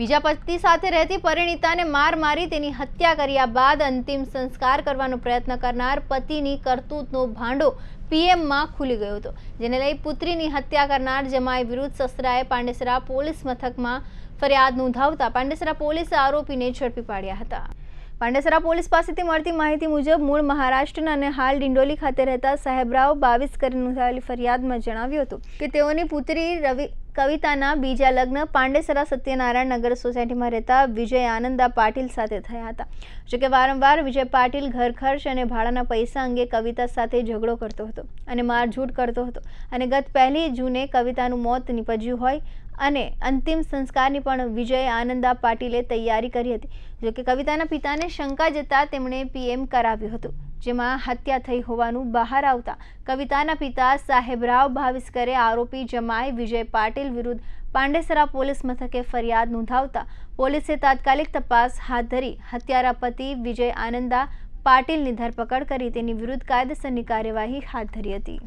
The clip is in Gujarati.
બીજા પતિ સાથે રહેતી પરિણીતાને માર મારી તેની હત્યા કર્યા બાદ અંતિમ સંસ્કાર કરવાનો પ્રયત્ન કરનાર પતિની કરતૂતનો ભાંડો પીએમમાં ખુલી ગયો હતો જેને લઈ પુત્રીની હત્યા કરનાર જમાઈ વિરુદ્ધ સસરાએ પાંડેસરા પોલીસ મથકમાં ફરિયાદ નોંધાવતા પાંડેસરા પોલીસે આરોપીને ઝડપી પાડ્યા હતા પાંડેસરા પોલીસ પાસેથી મળતી માહિતી મુજબ મૂળ મહારાષ્ટ્રના અને હાલ ડિંડોલી ખાતે રહેતા સાહેબરાવ બાવીસ કરી નોંધાવેલી ફરિયાદમાં જણાવ્યું હતું કે તેઓની પુત્રી રવિ કવિતાના બીજા લગ્ન પાંડેસરા સત્યનારાયણ નગર સોસાયટીમાં રહેતા વિજય આનંદા પાટીલ સાથે થયા હતા જોકે વારંવાર વિજય પાટીલ ઘર ખર્ચ અને ભાડાના પૈસા અંગે કવિતા સાથે ઝઘડો કરતો હતો અને મારઝૂટ કરતો હતો અને ગત પહેલી જૂને કવિતાનું મોત નીપજ્યું હોય અને અંતિમ સંસ્કારની પણ વિજય આનંદા પાટીલે તૈયારી કરી હતી જોકે કવિતાના પિતાને શંકા જતા તેમણે પીએમ કરાવ્યું હતું જેમાં હત્યા થઈ હોવાનું બહાર આવતા કવિતાના પિતા સાહેબરાવ ભાવિસ્કરે આરોપી જમાઈ વિજય પાટીલ વિરુદ્ધ પાંડેસરા પોલીસ મથકે ફરિયાદ નોંધાવતા પોલીસે તાત્કાલિક તપાસ હાથ ધરી હત્યારા પતિ વિજય આનંદા પાટીલની ધરપકડ કરી તેની વિરુદ્ધ કાયદેસરની કાર્યવાહી હાથ ધરી હતી